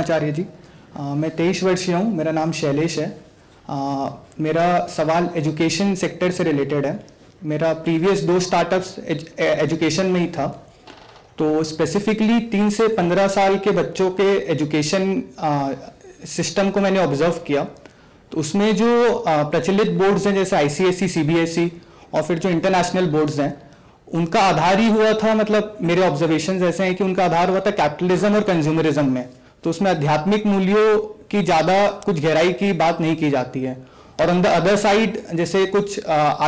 ब्रह्माचार्य जी आ, मैं तेईस वर्षीय हूँ मेरा नाम शैलेश है आ, मेरा सवाल एजुकेशन सेक्टर से रिलेटेड है मेरा प्रीवियस दो स्टार्टअप्स एजुकेशन में ही था तो स्पेसिफिकली तीन से पंद्रह साल के बच्चों के एजुकेशन सिस्टम को मैंने ऑब्जर्व किया तो उसमें जो प्रचलित बोर्ड्स हैं जैसे आईसीएसई सीबीएसई और फिर जो इंटरनेशनल बोर्ड्स हैं उनका आधार ही हुआ था मतलब मेरे ऑब्जर्वेशन ऐसे हैं कि उनका आधार हुआ था कैपिटलिज्म और कंज्यूमरिज्म में तो उसमें आध्यात्मिक मूल्यों की ज़्यादा कुछ गहराई की बात नहीं की जाती है और ऑन द अदर साइड जैसे कुछ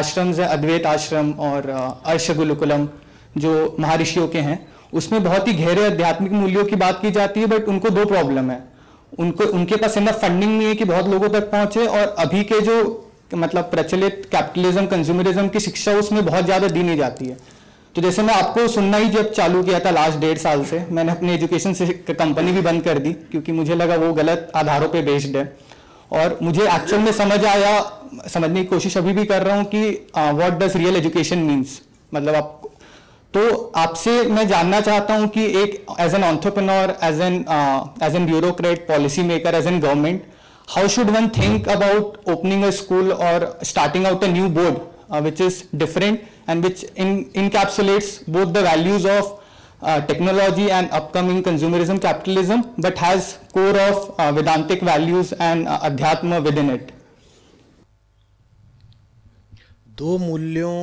आश्रम हैं अद्वैत आश्रम और अर्श गुलकुलम जो महर्षियों के हैं उसमें बहुत ही गहरे आध्यात्मिक मूल्यों की बात की जाती है बट उनको दो प्रॉब्लम है उनको उनके पास इतना फंडिंग नहीं है कि बहुत लोगों तक पहुंचे और अभी के जो मतलब प्रचलित कैपिटलिज्म कंज्यूमरिज्म की शिक्षा उसमें बहुत ज़्यादा दी नहीं जाती है तो जैसे मैं आपको सुनना ही जब चालू किया था लास्ट डेढ़ साल से मैंने अपनी एजुकेशन से कंपनी भी बंद कर दी क्योंकि मुझे लगा वो गलत आधारों पे बेस्ड है और मुझे एक्चुअल में समझ आया समझने की कोशिश अभी भी कर रहा हूँ कि what does real education means मतलब आप तो आपसे मैं जानना चाहता हूँ कि एक as an entrepreneur as an as an bureaucrat policy maker as an government how should one think about opening a school और starting out a new board which is different and which in, encapsulates both the values of uh, technology and upcoming consumerism capitalism but has core of uh, Vedantic values and uh, Adhyatma within it. दो मूल्यों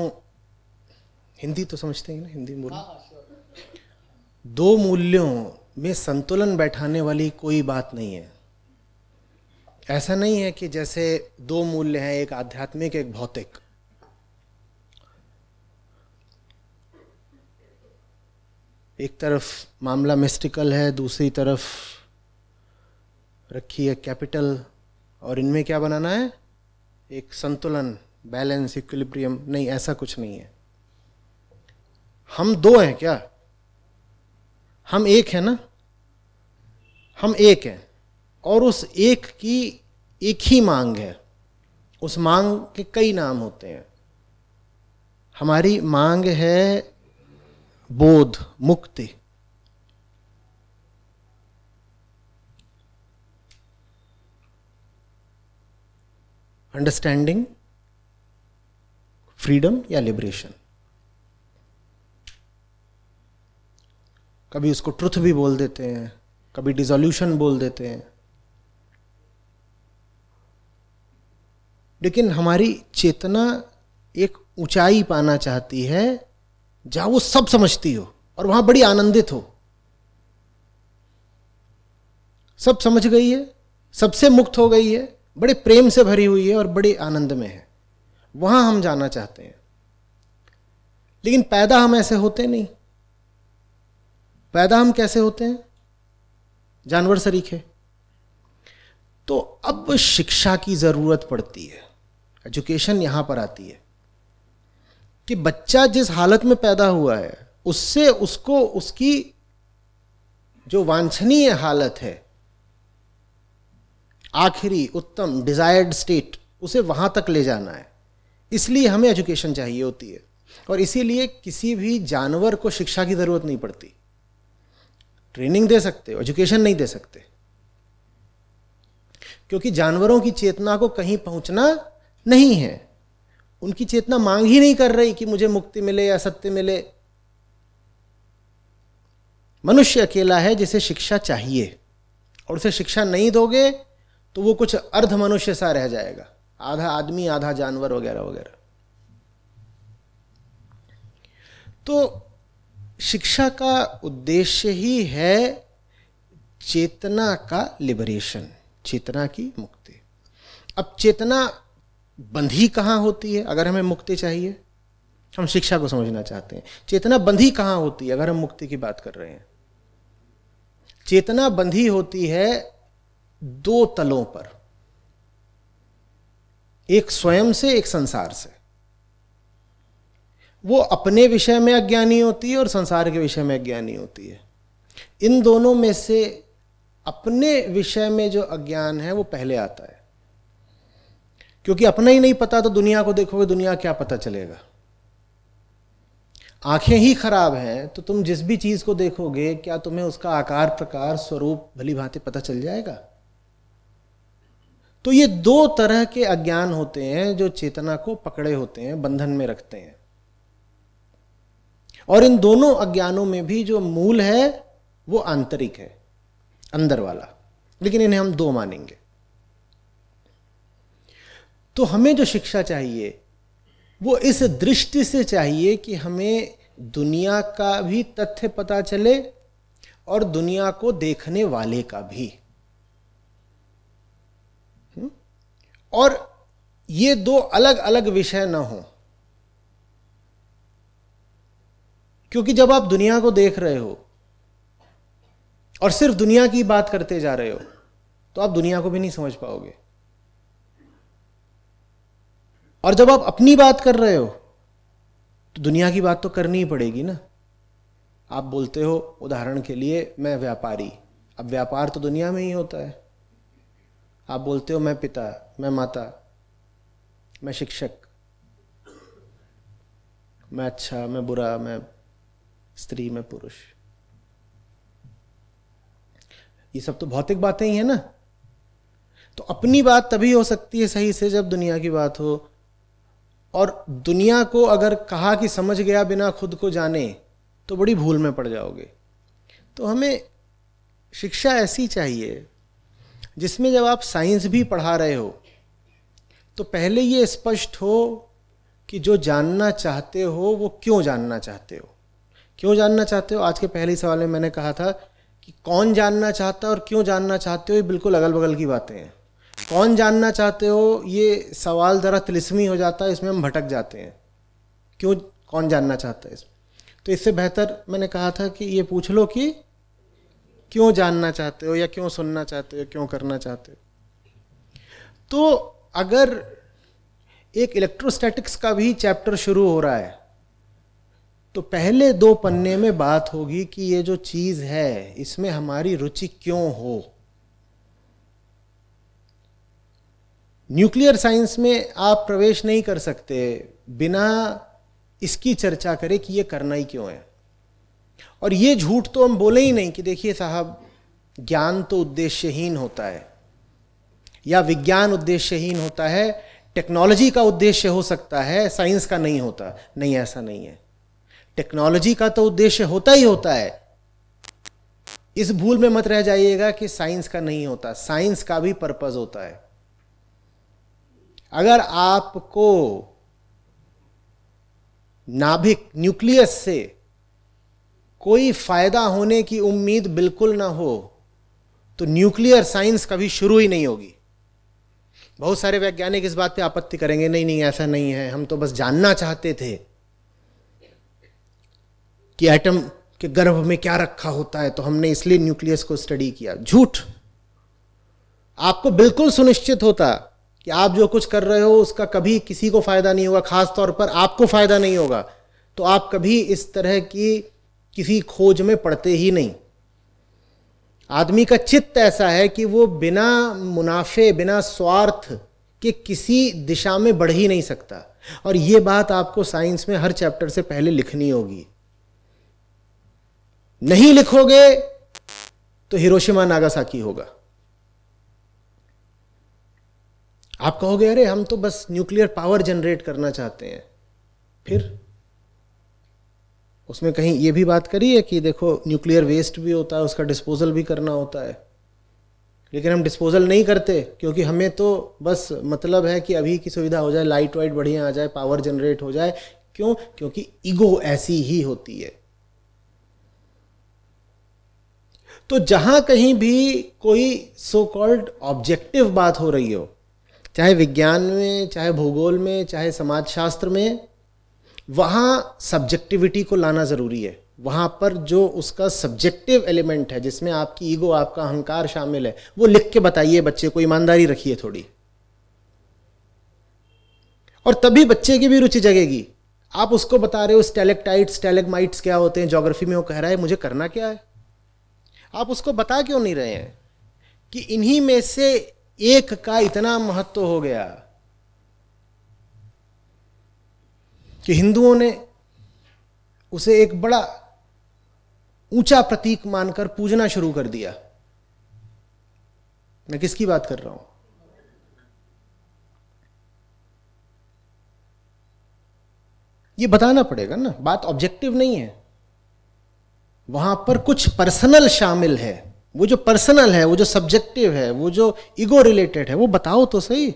हिंदी तो समझते हैं ना हिंदी मूल दो मूल्यों में संतुलन बैठाने वाली कोई बात नहीं है ऐसा नहीं है कि जैसे दो मूल्य हैं एक आध्यात्मिक एक भौतिक एक तरफ मामला मिस्टिकल है दूसरी तरफ रखी है कैपिटल और इनमें क्या बनाना है एक संतुलन बैलेंस इक्विलिब्रियम नहीं ऐसा कुछ नहीं है हम दो हैं क्या हम एक हैं ना हम एक हैं और उस एक की एक ही मांग है उस मांग के कई नाम होते हैं हमारी मांग है बोध मुक्ति अंडरस्टैंडिंग फ्रीडम या लिबरेशन कभी उसको ट्रुथ भी बोल देते हैं कभी डिजोल्यूशन बोल देते हैं लेकिन हमारी चेतना एक ऊंचाई पाना चाहती है जहां वो सब समझती हो और वहां बड़ी आनंदित हो सब समझ गई है सबसे मुक्त हो गई है बड़े प्रेम से भरी हुई है और बड़े आनंद में है वहां हम जाना चाहते हैं लेकिन पैदा हम ऐसे होते नहीं पैदा हम कैसे होते हैं जानवर सरीखे तो अब शिक्षा की ज़रूरत पड़ती है एजुकेशन यहां पर आती है कि बच्चा जिस हालत में पैदा हुआ है उससे उसको उसकी जो वांछनीय हालत है आखिरी उत्तम डिजायर्ड स्टेट उसे वहां तक ले जाना है इसलिए हमें एजुकेशन चाहिए होती है और इसीलिए किसी भी जानवर को शिक्षा की ज़रूरत नहीं पड़ती ट्रेनिंग दे सकते हो एजुकेशन नहीं दे सकते क्योंकि जानवरों की चेतना को कहीं पहुंचना नहीं है उनकी चेतना मांग ही नहीं कर रही कि मुझे मुक्ति मिले या सत्य मिले मनुष्य अकेला है जिसे शिक्षा चाहिए और उसे शिक्षा नहीं दोगे तो वो कुछ अर्ध मनुष्य सा रह जाएगा आधा आदमी आधा जानवर वगैरह वगैरह तो शिक्षा का उद्देश्य ही है चेतना का लिबरेशन चेतना की मुक्ति अब चेतना बंधी कहाँ होती है अगर हमें मुक्ति चाहिए हम शिक्षा को समझना चाहते हैं चेतना बंधी कहाँ होती है अगर हम मुक्ति की बात कर रहे हैं चेतना बंधी होती है दो तलों पर एक स्वयं से एक संसार से वो अपने विषय में अज्ञानी होती है और संसार के विषय में अज्ञानी होती है इन दोनों में से अपने विषय में जो अज्ञान है वो पहले आता है क्योंकि अपना ही नहीं पता तो दुनिया को देखोगे दुनिया क्या पता चलेगा आंखें ही खराब हैं तो तुम जिस भी चीज को देखोगे क्या तुम्हें उसका आकार प्रकार स्वरूप भली भांति पता चल जाएगा तो ये दो तरह के अज्ञान होते हैं जो चेतना को पकड़े होते हैं बंधन में रखते हैं और इन दोनों अज्ञानों में भी जो मूल है वो आंतरिक है अंदर वाला लेकिन इन्हें हम दो मानेंगे तो हमें जो शिक्षा चाहिए वो इस दृष्टि से चाहिए कि हमें दुनिया का भी तथ्य पता चले और दुनिया को देखने वाले का भी और ये दो अलग अलग विषय ना हो क्योंकि जब आप दुनिया को देख रहे हो और सिर्फ दुनिया की बात करते जा रहे हो तो आप दुनिया को भी नहीं समझ पाओगे और जब आप अपनी बात कर रहे हो तो दुनिया की बात तो करनी ही पड़ेगी ना आप बोलते हो उदाहरण के लिए मैं व्यापारी अब व्यापार तो दुनिया में ही होता है आप बोलते हो मैं पिता मैं माता मैं शिक्षक मैं अच्छा मैं बुरा मैं स्त्री मैं पुरुष ये सब तो भौतिक बातें ही है ना तो अपनी बात तभी हो सकती है सही से जब दुनिया की बात हो और दुनिया को अगर कहा कि समझ गया बिना खुद को जाने तो बड़ी भूल में पड़ जाओगे तो हमें शिक्षा ऐसी चाहिए जिसमें जब आप साइंस भी पढ़ा रहे हो तो पहले ये स्पष्ट हो कि जो जानना चाहते हो वो क्यों जानना चाहते हो क्यों जानना चाहते हो आज के पहले सवाल में मैंने कहा था कि कौन जानना चाहता है और क्यों जानना चाहते हो ये बिल्कुल अगल बगल की बातें हैं कौन जानना चाहते हो ये सवाल ज़रा तिलस्मी हो जाता है इसमें हम भटक जाते हैं क्यों कौन जानना चाहता है इसमें तो इससे बेहतर मैंने कहा था कि ये पूछ लो कि क्यों जानना चाहते हो या क्यों सुनना चाहते हो क्यों करना चाहते हो तो अगर एक इलेक्ट्रोस्टैटिक्स का भी चैप्टर शुरू हो रहा है तो पहले दो पन्ने में बात होगी कि ये जो चीज़ है इसमें हमारी रुचि क्यों हो न्यूक्लियर साइंस में आप प्रवेश नहीं कर सकते बिना इसकी चर्चा करें कि ये करना ही क्यों है और ये झूठ तो हम बोले ही नहीं कि देखिए साहब ज्ञान तो उद्देश्यहीन होता है या विज्ञान उद्देश्यहीन होता है टेक्नोलॉजी का उद्देश्य हो सकता है साइंस का नहीं होता नहीं ऐसा नहीं है टेक्नोलॉजी का तो उद्देश्य होता ही होता है इस भूल में मत रह जाइएगा कि साइंस का नहीं होता साइंस का भी पर्पज होता है अगर आपको नाभिक न्यूक्लियस से कोई फायदा होने की उम्मीद बिल्कुल ना हो तो न्यूक्लियर साइंस कभी शुरू ही नहीं होगी बहुत सारे वैज्ञानिक इस बात पे आपत्ति करेंगे नहीं नहीं ऐसा नहीं है हम तो बस जानना चाहते थे कि एटम के गर्भ में क्या रखा होता है तो हमने इसलिए न्यूक्लियस को स्टडी किया झूठ आपको बिल्कुल सुनिश्चित होता कि आप जो कुछ कर रहे हो उसका कभी किसी को फ़ायदा नहीं होगा ख़ास तौर पर आपको फ़ायदा नहीं होगा तो आप कभी इस तरह की किसी खोज में पड़ते ही नहीं आदमी का चित्त ऐसा है कि वो बिना मुनाफे बिना स्वार्थ के किसी दिशा में बढ़ ही नहीं सकता और ये बात आपको साइंस में हर चैप्टर से पहले लिखनी होगी नहीं लिखोगे तो हिरोशिमा नागासाकी होगा आप कहोगे अरे हम तो बस न्यूक्लियर पावर जनरेट करना चाहते हैं फिर उसमें कहीं ये भी बात करी है कि देखो न्यूक्लियर वेस्ट भी होता है उसका डिस्पोजल भी करना होता है लेकिन हम डिस्पोजल नहीं करते क्योंकि हमें तो बस मतलब है कि अभी की सुविधा हो जाए लाइट वाइट बढ़िया आ जाए पावर जनरेट हो जाए क्यों क्योंकि ईगो ऐसी ही होती है तो जहां कहीं भी कोई सो कॉल्ड ऑब्जेक्टिव बात हो रही हो चाहे विज्ञान में चाहे भूगोल में चाहे समाजशास्त्र में वहाँ सब्जेक्टिविटी को लाना ज़रूरी है वहाँ पर जो उसका सब्जेक्टिव एलिमेंट है जिसमें आपकी ईगो आपका अहंकार शामिल है वो लिख के बताइए बच्चे को ईमानदारी रखिए थोड़ी और तभी बच्चे की भी रुचि जगेगी आप उसको बता रहे हो स्टेलेक्टाइट स्टेलेगमाइट्स क्या होते हैं जोग्राफी में वो कह रहा है मुझे करना क्या है आप उसको बता क्यों नहीं रहे हैं कि इन्हीं में से एक का इतना महत्व हो गया कि हिंदुओं ने उसे एक बड़ा ऊंचा प्रतीक मानकर पूजना शुरू कर दिया मैं किसकी बात कर रहा हूं ये बताना पड़ेगा ना बात ऑब्जेक्टिव नहीं है वहां पर कुछ पर्सनल शामिल है वो जो पर्सनल है वो जो सब्जेक्टिव है वो जो ईगो रिलेटेड है वो बताओ तो सही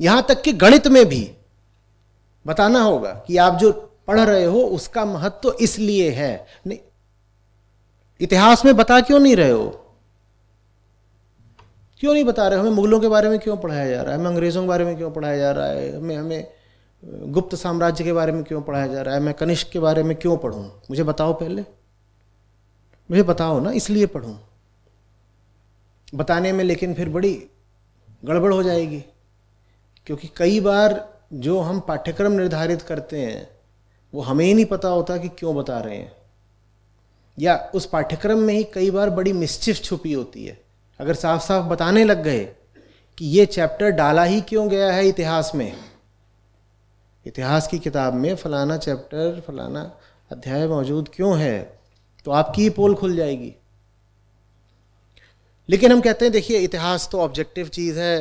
यहां तक कि गणित में भी बताना होगा कि आप जो पढ़ रहे हो उसका महत्व तो इसलिए है नहीं इतिहास में बता क्यों नहीं रहे हो क्यों नहीं बता रहे हमें मुगलों के बारे में क्यों पढ़ाया जा रहा है हमें अंग्रेजों के बारे में क्यों पढ़ाया जा रहा है हमें हमें गुप्त साम्राज्य के बारे में क्यों पढ़ाया जा रहा है मैं कनिष्क के बारे में क्यों पढ़ूं मुझे बताओ पहले मुझे बताओ ना इसलिए पढ़ूँ बताने में लेकिन फिर बड़ी गड़बड़ हो जाएगी क्योंकि कई बार जो हम पाठ्यक्रम निर्धारित करते हैं वो हमें ही नहीं पता होता कि क्यों बता रहे हैं या उस पाठ्यक्रम में ही कई बार बड़ी मिस्चिफ छुपी होती है अगर साफ साफ बताने लग गए कि ये चैप्टर डाला ही क्यों गया है इतिहास में इतिहास की किताब में फलाना चैप्टर फलाना अध्याय मौजूद क्यों है तो आपकी ही पोल खुल जाएगी लेकिन हम कहते हैं देखिए इतिहास तो ऑब्जेक्टिव चीज़ है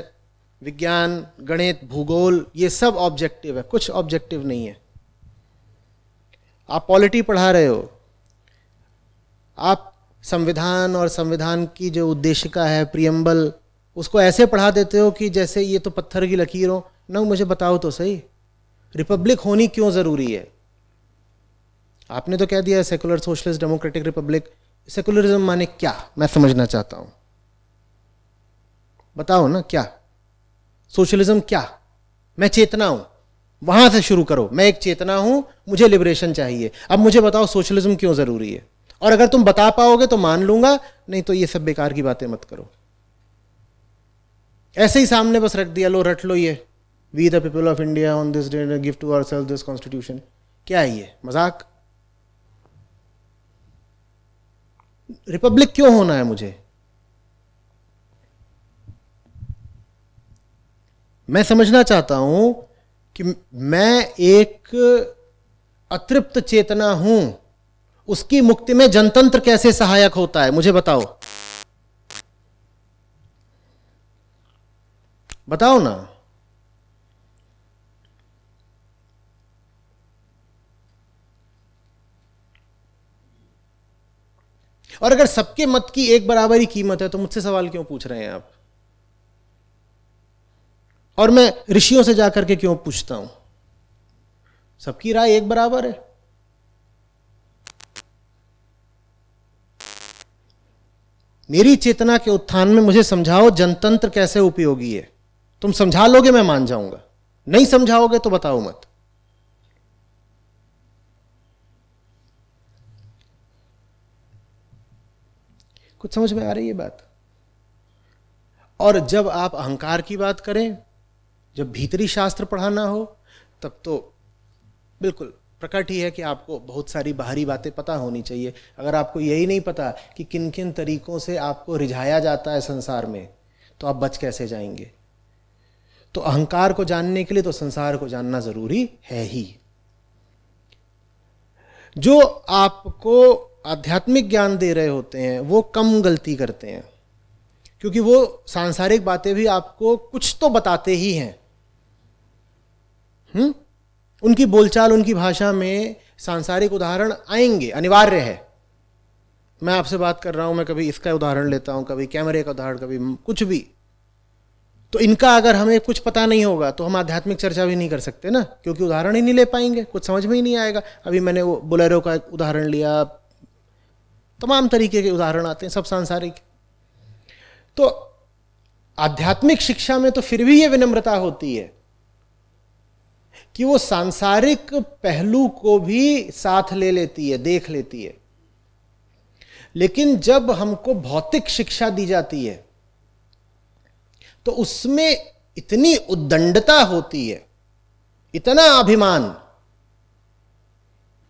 विज्ञान गणित भूगोल ये सब ऑब्जेक्टिव है कुछ ऑब्जेक्टिव नहीं है आप पॉलिटी पढ़ा रहे हो आप संविधान और संविधान की जो उद्देशिका है प्रियम्बल उसको ऐसे पढ़ा देते हो कि जैसे ये तो पत्थर की लकीर हो ना मुझे बताओ तो सही रिपब्लिक होनी क्यों ज़रूरी है आपने तो कह दिया secular socialist democratic republic secularism माने क्या मैं समझना चाहता हूं बताओ ना क्या सोशलिज्म क्या मैं चेतना हूं वहां से शुरू करो मैं एक चेतना हूं मुझे लिबरेशन चाहिए अब मुझे बताओ सोशलिज्म क्यों जरूरी है और अगर तुम बता पाओगे तो मान लूंगा नहीं तो ये सब बेकार की बातें मत करो ऐसे ही सामने बस रख दिया लो रट लो ये we the people of India on this day gift to our self this constitution क्या है ये मजाक रिपब्लिक क्यों होना है मुझे मैं समझना चाहता हूं कि मैं एक अतृप्त चेतना हूं उसकी मुक्ति में जनतंत्र कैसे सहायक होता है मुझे बताओ बताओ ना और अगर सबके मत की एक बराबरी कीमत है तो मुझसे सवाल क्यों पूछ रहे हैं आप और मैं ऋषियों से जाकर के क्यों पूछता हूं सबकी राय एक बराबर है मेरी चेतना के उत्थान में मुझे समझाओ जनतंत्र कैसे उपयोगी है तुम समझा लोगे मैं मान जाऊंगा नहीं समझाओगे तो बताओ मत कुछ समझ में आ रही है बात और जब आप अहंकार की बात करें जब भीतरी शास्त्र पढ़ाना हो तब तो बिल्कुल प्रकट ही है कि आपको बहुत सारी बाहरी बातें पता होनी चाहिए अगर आपको यही नहीं पता कि किन किन तरीकों से आपको रिझाया जाता है संसार में तो आप बच कैसे जाएंगे तो अहंकार को जानने के लिए तो संसार को जानना जरूरी है ही जो आपको आध्यात्मिक ज्ञान दे रहे होते हैं वो कम गलती करते हैं क्योंकि वो सांसारिक बातें भी आपको कुछ तो बताते ही हैं हुँ? हम्म? उनकी बोलचाल उनकी भाषा में सांसारिक उदाहरण आएंगे अनिवार्य है मैं आपसे बात कर रहा हूं मैं कभी इसका उदाहरण लेता हूं कभी कैमरे का उदाहरण कभी कुछ भी तो इनका अगर हमें कुछ पता नहीं होगा तो हम आध्यात्मिक चर्चा भी नहीं कर सकते ना क्योंकि उदाहरण ही नहीं ले पाएंगे कुछ समझ में ही नहीं आएगा अभी मैंने वो बोलेरो का उदाहरण लिया तमाम तरीके के उदाहरण आते हैं सब सांसारिक तो आध्यात्मिक शिक्षा में तो फिर भी ये विनम्रता होती है कि वो सांसारिक पहलू को भी साथ ले लेती है देख लेती है लेकिन जब हमको भौतिक शिक्षा दी जाती है तो उसमें इतनी उद्दंडता होती है इतना अभिमान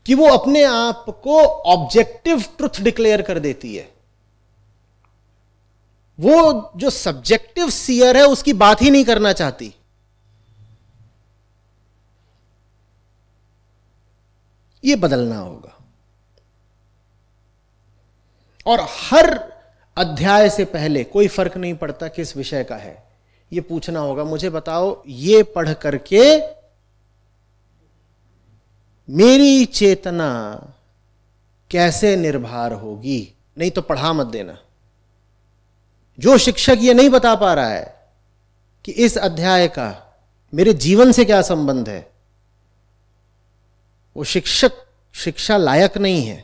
कि वो अपने आप को ऑब्जेक्टिव ट्रुथ डिक्लेयर कर देती है वो जो सब्जेक्टिव सियर है उसकी बात ही नहीं करना चाहती ये बदलना होगा और हर अध्याय से पहले कोई फर्क नहीं पड़ता किस विषय का है ये पूछना होगा मुझे बताओ ये पढ़ करके मेरी चेतना कैसे निर्भर होगी नहीं तो पढ़ा मत देना जो शिक्षक ये नहीं बता पा रहा है कि इस अध्याय का मेरे जीवन से क्या संबंध है वो शिक्षक शिक्षा लायक नहीं है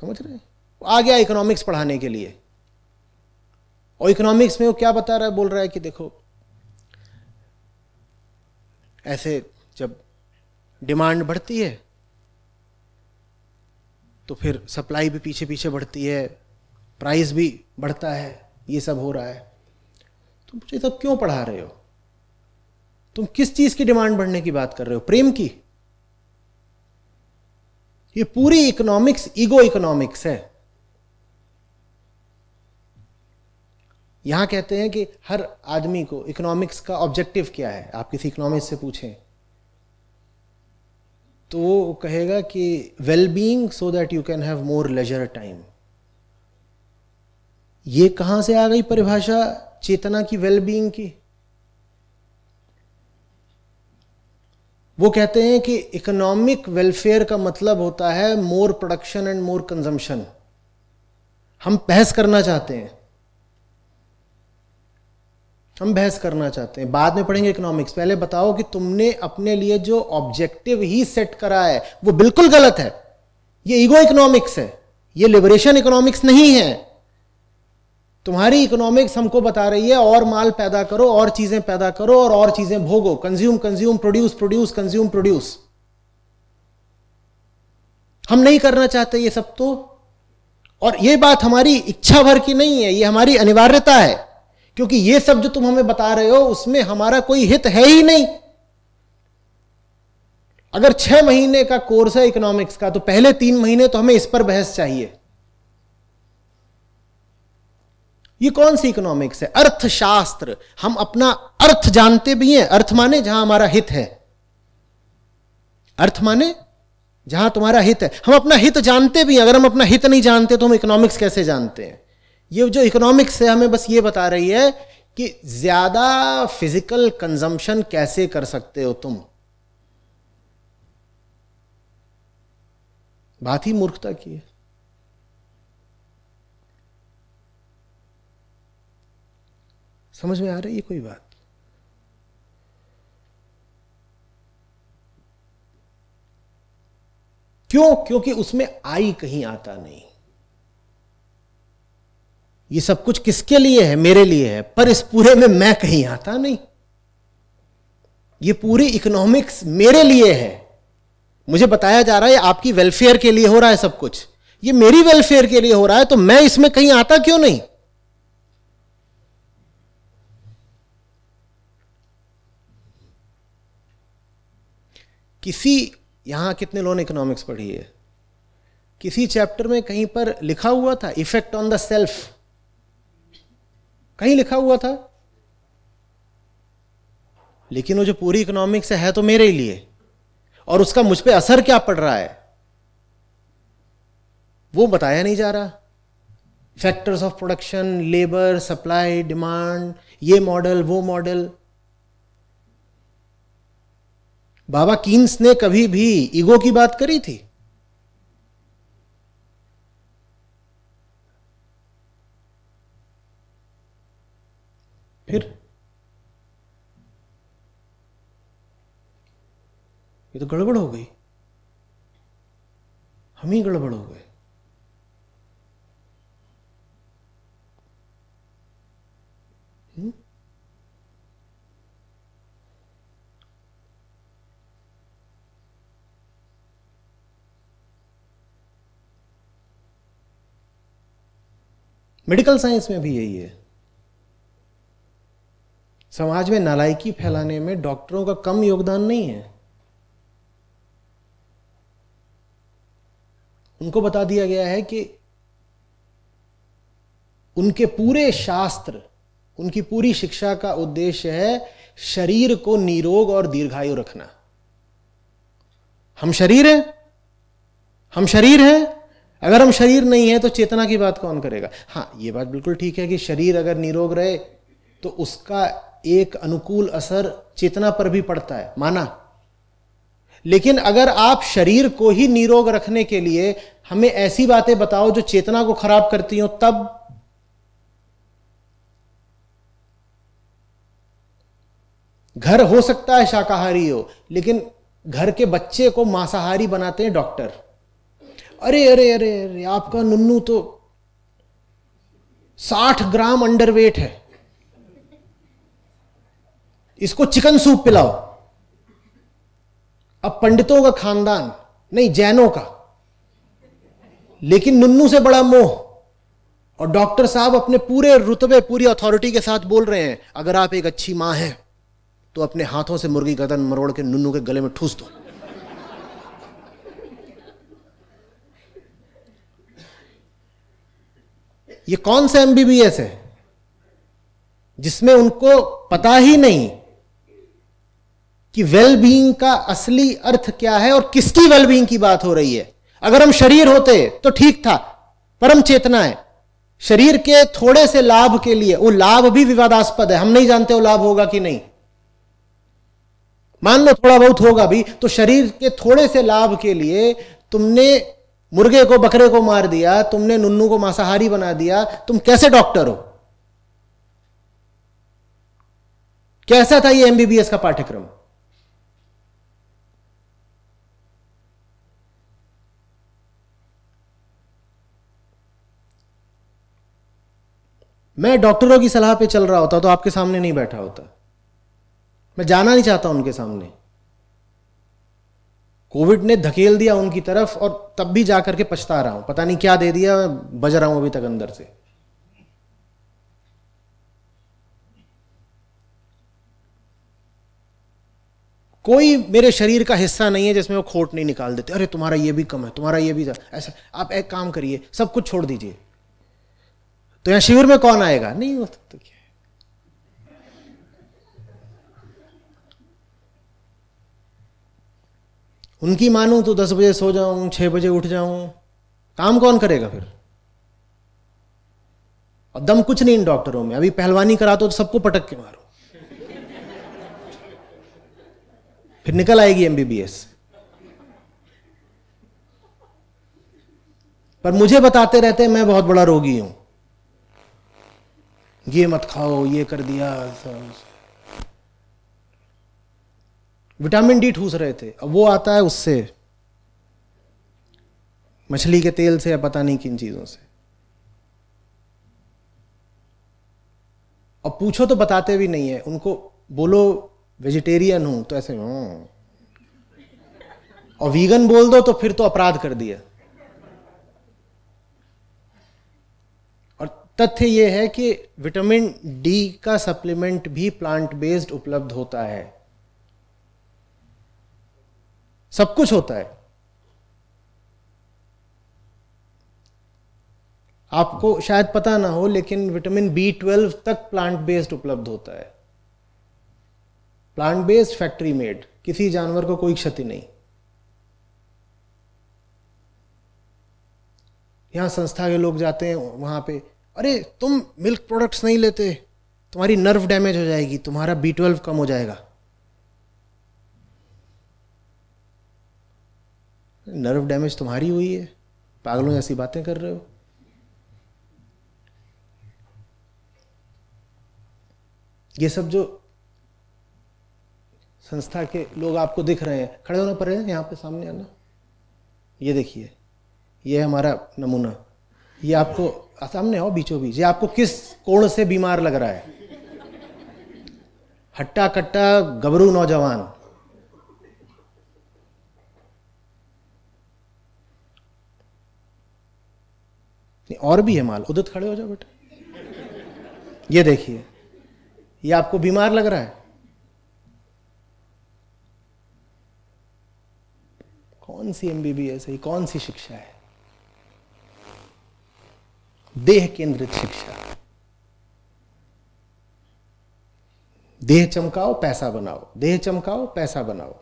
समझ रहे वो आ गया इकोनॉमिक्स पढ़ाने के लिए और इकोनॉमिक्स में वो क्या बता रहा है बोल रहा है कि देखो ऐसे जब डिमांड बढ़ती है तो फिर सप्लाई भी पीछे पीछे बढ़ती है प्राइस भी बढ़ता है ये सब हो रहा है तुम तो मुझे सब तो क्यों पढ़ा रहे हो तुम किस चीज की डिमांड बढ़ने की बात कर रहे हो प्रेम की ये पूरी इकोनॉमिक्स ईगो इकोनॉमिक्स है यहाँ कहते हैं कि हर आदमी को इकोनॉमिक्स का ऑब्जेक्टिव क्या है आप किसी इकोनॉमिक से पूछें तो वो कहेगा कि well being so that you can have more leisure time ये कहां से आ गई परिभाषा चेतना की वेल बीइंग की वो कहते हैं कि इकोनॉमिक वेलफेयर का मतलब होता है more production and more consumption हम बहस करना चाहते हैं हम बहस करना चाहते हैं बाद में पढ़ेंगे इकोनॉमिक्स पहले बताओ कि तुमने अपने लिए जो ऑब्जेक्टिव ही सेट करा है वो बिल्कुल गलत है ये ईगो इकोनॉमिक्स है ये लिबरेशन इकोनॉमिक्स नहीं है तुम्हारी इकोनॉमिक्स हमको बता रही है और माल पैदा करो और चीजें पैदा करो और और चीजें भोगो consume consume produce produce consume produce हम नहीं करना चाहते ये सब तो और ये बात हमारी इच्छा भर की नहीं है ये हमारी अनिवार्यता है क्योंकि ये सब जो तुम हमें बता रहे हो उसमें हमारा कोई हित है ही नहीं अगर छह महीने का कोर्स है इकोनॉमिक्स का तो पहले तीन महीने तो हमें इस पर बहस चाहिए ये कौन सी इकोनॉमिक्स है अर्थशास्त्र हम अपना अर्थ जानते भी हैं अर्थ माने जहां हमारा हित है अर्थ माने जहां तुम्हारा हित है हम अपना हित जानते भी हैं अगर हम अपना हित नहीं जानते तो हम इकोनॉमिक्स कैसे जानते हैं ये जो इकोनॉमिक्स है हमें बस ये बता रही है कि ज़्यादा फिजिकल कंजम्पशन कैसे कर सकते हो तुम बात ही मूर्खता की है समझ में आ रही है कोई बात क्यों क्योंकि उसमें आई कहीं आता नहीं ये सब कुछ किसके लिए है मेरे लिए है पर इस पूरे में मैं कहीं आता नहीं ये पूरी इकोनॉमिक्स मेरे लिए है मुझे बताया जा रहा है आपकी वेलफेयर के लिए हो रहा है सब कुछ ये मेरी वेलफेयर के लिए हो रहा है तो मैं इसमें कहीं आता क्यों नहीं किसी यहां कितने लोगों ने इकोनॉमिक्स पढ़ी है किसी चैप्टर में कहीं पर लिखा हुआ था इफेक्ट ऑन द सेल्फ कहीं लिखा हुआ था लेकिन वो जो पूरी इकोनॉमिक्स है तो मेरे लिए और उसका मुझ पर असर क्या पड़ रहा है वो बताया नहीं जा रहा factors of production labour supply demand ये मॉडल वो मॉडल बाबा कीन्स ने कभी भी ईगो की बात करी थी फिर ये तो गड़बड़ हो गई हम ही गड़बड़ हो गए हम्म? मेडिकल साइंस में भी यही है समाज में नालायकी फैलाने में डॉक्टरों का कम योगदान नहीं है उनको बता दिया गया है कि उनके पूरे शास्त्र उनकी पूरी शिक्षा का उद्देश्य है शरीर को निरोग और दीर्घायु रखना हम शरीर हैं हम शरीर हैं अगर हम शरीर नहीं है तो चेतना की बात कौन करेगा हाँ ये बात बिल्कुल ठीक है कि शरीर अगर निरोग रहे तो उसका एक अनुकूल असर चेतना पर भी पड़ता है माना लेकिन अगर आप शरीर को ही निरोग रखने के लिए हमें ऐसी बातें बताओ जो चेतना को खराब करती हो तब घर हो सकता है शाकाहारी हो लेकिन घर के बच्चे को मांसाहारी बनाते हैं डॉक्टर अरे अरे अरे अरे आपका नुन्नू तो साठ ग्राम अंडरवेट है इसको चिकन सूप पिलाओ अब पंडितों का खानदान नहीं जैनों का लेकिन नुन्नू से बड़ा मोह और डॉक्टर साहब अपने पूरे रुतबे पूरी अथॉरिटी के साथ बोल रहे हैं अगर आप एक अच्छी मां हैं तो अपने हाथों से मुर्गी गर्दन मरोड़ के नुन्नू के गले में ठूस दो ये कौन सा एमबीबीएस है जिसमें उनको पता ही नहीं कि वेलबींग का असली अर्थ क्या है और किसकी वेलबींग की बात हो रही है अगर हम शरीर होते तो ठीक था परम चेतना है शरीर के थोड़े से लाभ के लिए वो लाभ भी विवादास्पद है हम नहीं जानते वो लाभ होगा कि नहीं मान लो थोड़ा बहुत होगा भी तो शरीर के थोड़े से लाभ के लिए तुमने मुर्गे को बकरे को मार दिया तुमने नुन्नू को मांसाहारी बना दिया तुम कैसे डॉक्टर हो कैसा था ये एमबीबीएस का पाठ्यक्रम मैं डॉक्टरों की सलाह पे चल रहा होता तो आपके सामने नहीं बैठा होता मैं जाना नहीं चाहता उनके सामने कोविड ने धकेल दिया उनकी तरफ और तब भी जाकर के पछता रहा हूं पता नहीं क्या दे दिया बज रहा हूं अभी तक अंदर से कोई मेरे शरीर का हिस्सा नहीं है जिसमें वो खोट नहीं निकाल देते अरे तुम्हारा ये भी कम है तुम्हारा ये भी ऐसा आप एक काम करिए सब कुछ छोड़ दीजिए तो यहां शिविर में कौन आएगा नहीं हो सकता तो- तो क्या उनकी मानू तो दस बजे सो जाऊं छह बजे उठ जाऊं काम कौन करेगा फिर और दम कुछ नहीं इन डॉक्टरों में अभी पहलवानी करा तो सबको पटक के मारो फिर निकल आएगी एमबीबीएस पर मुझे बताते रहते हैं मैं बहुत बड़ा रोगी हूं ये मत खाओ ये कर दिया विटामिन डी ठूस रहे थे अब वो आता है उससे मछली के तेल से या पता नहीं किन चीजों से अब पूछो तो बताते भी नहीं है उनको बोलो वेजिटेरियन हूं तो ऐसे हम्म। और वीगन बोल दो तो फिर तो अपराध कर दिया तथ्य ये है कि विटामिन डी का सप्लीमेंट भी प्लांट बेस्ड उपलब्ध होता है सब कुछ होता है आपको शायद पता ना हो लेकिन विटामिन बी ट्वेल्व तक प्लांट बेस्ड उपलब्ध होता है प्लांट बेस्ड फैक्ट्री मेड किसी जानवर को कोई क्षति नहीं यहां संस्था के लोग जाते हैं वहां पे अरे तुम मिल्क प्रोडक्ट्स नहीं लेते तुम्हारी नर्व डैमेज हो जाएगी तुम्हारा बी ट्वेल्व कम हो जाएगा नर्व डैमेज तुम्हारी हुई है पागलों ऐसी बातें कर रहे हो ये सब जो संस्था के लोग आपको दिख रहे हैं खड़े होने पड़े यहाँ पे सामने आना ये देखिए ये हमारा नमूना ये आपको सामने अच्छा, आओ बीचों बीच ये आपको किस कोण से बीमार लग रहा है हट्टा कट्टा गबरू नौजवान नहीं और भी है माल उदत खड़े हो जाओ बेटा ये देखिए ये आपको बीमार लग रहा है कौन सी एमबीबीएस है कौन सी शिक्षा है देह केंद्रित शिक्षा देह चमकाओ पैसा बनाओ देह चमकाओ पैसा बनाओ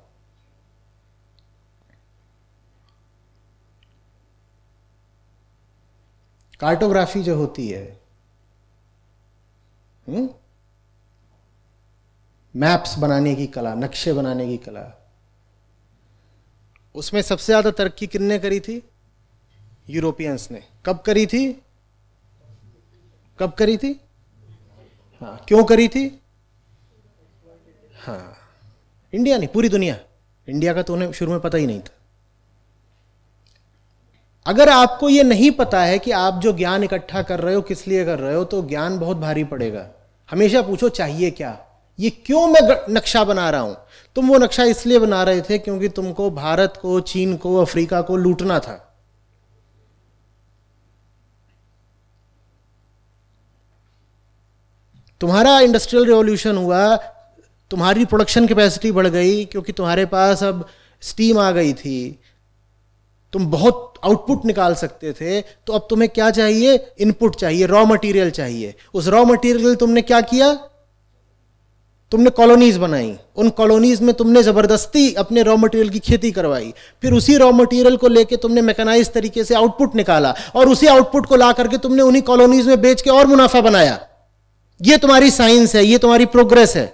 कार्टोग्राफी जो होती है हुँ? हम्म? मैप्स बनाने की कला नक्शे बनाने की कला उसमें सबसे ज्यादा तरक्की किनने करी थी यूरोपियंस ने कब करी थी कब करी थी हाँ क्यों करी थी हाँ इंडिया नहीं पूरी दुनिया इंडिया का तो उन्हें शुरू में पता ही नहीं था अगर आपको यह नहीं पता है कि आप जो ज्ञान इकट्ठा कर रहे हो किस लिए कर रहे हो तो ज्ञान बहुत भारी पड़ेगा हमेशा पूछो चाहिए क्या ये क्यों मैं नक्शा बना रहा हूं तुम वो नक्शा इसलिए बना रहे थे क्योंकि तुमको भारत को चीन को अफ्रीका को लूटना था तुम्हारा इंडस्ट्रियल रिवोल्यूशन हुआ तुम्हारी प्रोडक्शन कैपेसिटी बढ़ गई क्योंकि तुम्हारे पास अब स्टीम आ गई थी तुम बहुत आउटपुट निकाल सकते थे तो अब तुम्हें क्या चाहिए इनपुट चाहिए रॉ मटेरियल चाहिए उस रॉ मटेरियल तुमने क्या किया तुमने कॉलोनीज बनाई उन कॉलोनीज में तुमने ज़बरदस्ती अपने रॉ मटेरियल की खेती करवाई फिर उसी रॉ मटेरियल को लेके तुमने मैकेनाइज तरीके से आउटपुट निकाला और उसी आउटपुट को ला करके तुमने उन्हीं कॉलोनीज में बेच के और मुनाफा बनाया ये तुम्हारी साइंस है ये तुम्हारी प्रोग्रेस है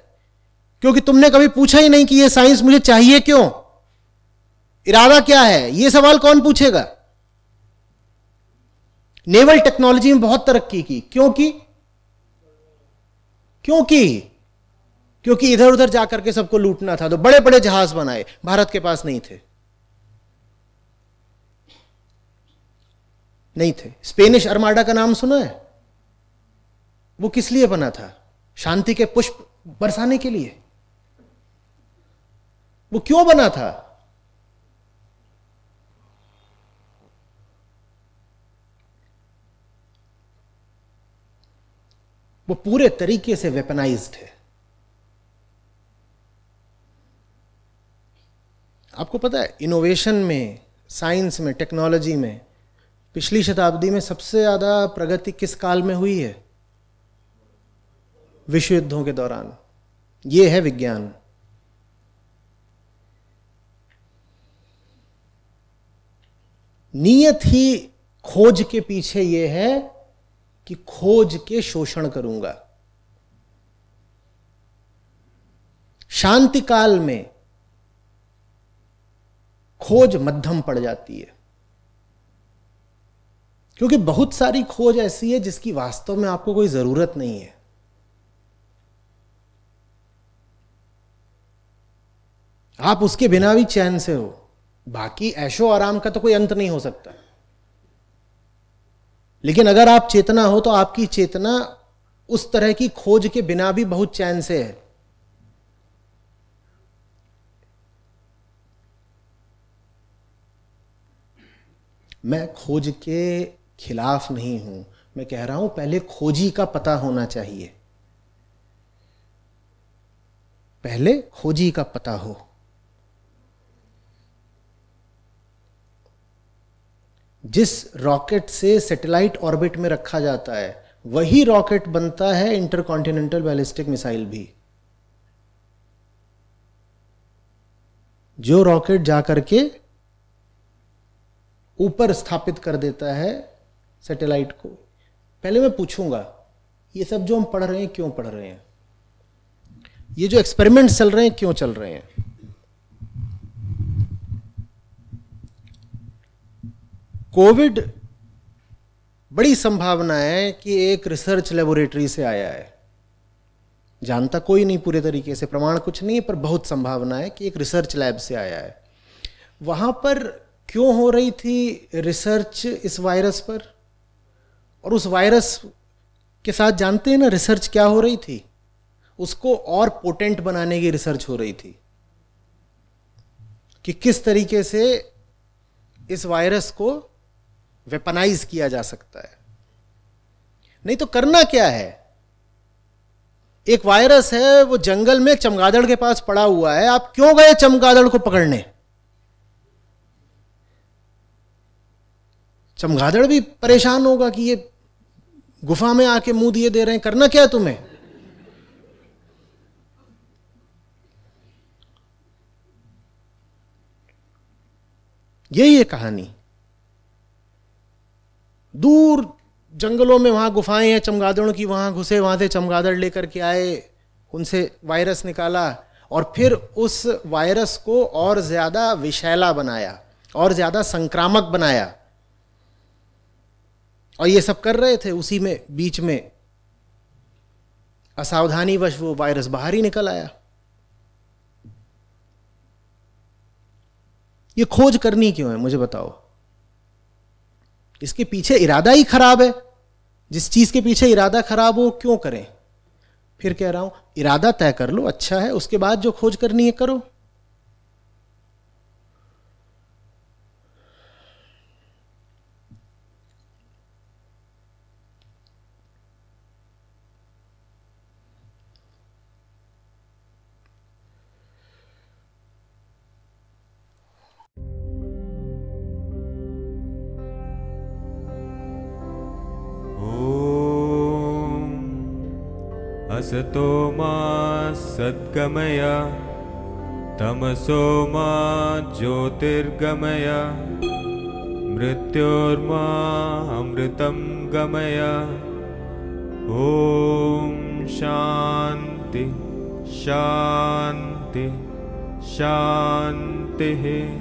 क्योंकि तुमने कभी पूछा ही नहीं कि ये साइंस मुझे चाहिए क्यों इरादा क्या है ये सवाल कौन पूछेगा नेवल टेक्नोलॉजी में बहुत तरक्की की क्योंकि क्योंकि क्योंकि इधर उधर जाकर के सबको लूटना था तो बड़े बड़े जहाज बनाए भारत के पास नहीं थे नहीं थे स्पेनिश अरमाडा का नाम सुना है वो किस लिए बना था शांति के पुष्प बरसाने के लिए वो क्यों बना था वो पूरे तरीके से वेपनाइज्ड है आपको पता है इनोवेशन में साइंस में टेक्नोलॉजी में पिछली शताब्दी में सबसे ज़्यादा प्रगति किस काल में हुई है विश्व युद्धों के दौरान ये है विज्ञान नियत ही खोज के पीछे यह है कि खोज के शोषण करूंगा शांति काल में खोज मध्यम पड़ जाती है क्योंकि बहुत सारी खोज ऐसी है जिसकी वास्तव में आपको कोई जरूरत नहीं है आप उसके बिना भी चैन से हो बाकी ऐशो आराम का तो कोई अंत नहीं हो सकता लेकिन अगर आप चेतना हो तो आपकी चेतना उस तरह की खोज के बिना भी बहुत चैन से है मैं खोज के खिलाफ नहीं हूं मैं कह रहा हूं पहले खोजी का पता होना चाहिए पहले खोजी का पता हो जिस रॉकेट से सैटेलाइट ऑर्बिट में रखा जाता है वही रॉकेट बनता है इंटरकॉन्टिनेंटल बैलिस्टिक मिसाइल भी जो रॉकेट जा करके ऊपर स्थापित कर देता है सैटेलाइट को पहले मैं पूछूंगा ये सब जो हम पढ़ रहे हैं क्यों पढ़ रहे हैं ये जो एक्सपेरिमेंट चल रहे हैं क्यों चल रहे हैं कोविड बड़ी संभावना है कि एक रिसर्च लेबोरेटरी से आया है जानता कोई नहीं पूरे तरीके से प्रमाण कुछ नहीं है पर बहुत संभावना है कि एक रिसर्च लैब से आया है वहां पर क्यों हो रही थी रिसर्च इस वायरस पर और उस वायरस के साथ जानते हैं ना रिसर्च क्या हो रही थी उसको और पोटेंट बनाने की रिसर्च हो रही थी कि किस तरीके से इस वायरस को वेपनाइज किया जा सकता है नहीं तो करना क्या है एक वायरस है वो जंगल में चमगादड़ के पास पड़ा हुआ है आप क्यों गए चमगादड़ को पकड़ने चमगादड़ भी परेशान होगा कि ये गुफा में आके मुंह दिए दे रहे हैं करना क्या है तुम्हें यही है कहानी दूर जंगलों में वहाँ गुफाएं हैं चमगादड़ों की वहाँ घुसे वहाँ से चमगादड़ लेकर के आए उनसे वायरस निकाला और फिर उस वायरस को और ज़्यादा विशैला बनाया और ज़्यादा संक्रामक बनाया और ये सब कर रहे थे उसी में बीच में असावधानीवश वो वायरस बाहर ही निकल आया ये खोज करनी क्यों है मुझे बताओ इसके पीछे इरादा ही खराब है जिस चीज़ के पीछे इरादा खराब हो क्यों करें फिर कह रहा हूँ इरादा तय कर लो अच्छा है उसके बाद जो खोज करनी है करो मा सद्गमय तमसो मा ज्योतिर्गमय मृत्योर्मा अमृतं गमय ॐ शान्ति शान्ति शान्तिः